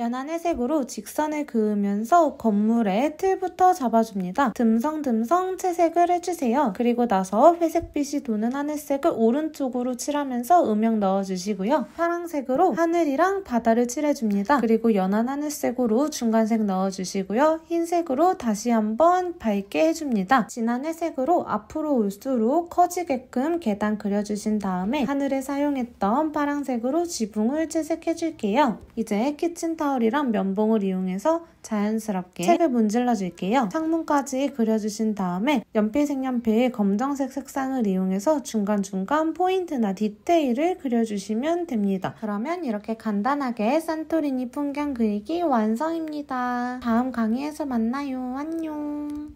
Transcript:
연한 회색으로 직선을 그으면서 건물의 틀부터 잡아줍니다. 듬성듬성 채색을 해주세요. 그리고 나서 회색빛이 도는 하늘색을 오른쪽으로 칠하면서 음영 넣어주시고요. 파랑색으로 하늘이랑 바다를 칠해줍니다. 그리고 연한 하늘색으로 중간색 넣어주시고요. 흰색으로 다시 한번 밝게 해줍니다. 진한 회색으로 앞으로 올수록 커지게끔 계단 그려주신 다음에 하늘에 사용했던 파랑색으로 지붕을 채색해줄게요. 이제 키친타워 타월이랑 면봉을 이용해서 자연스럽게 책을 문질러 줄게요. 창문까지 그려주신 다음에 연필 색연필 검정색 색상을 이용해서 중간중간 포인트나 디테일을 그려주시면 됩니다. 그러면 이렇게 간단하게 산토리니 풍경 그리기 완성입니다. 다음 강의에서 만나요. 안녕!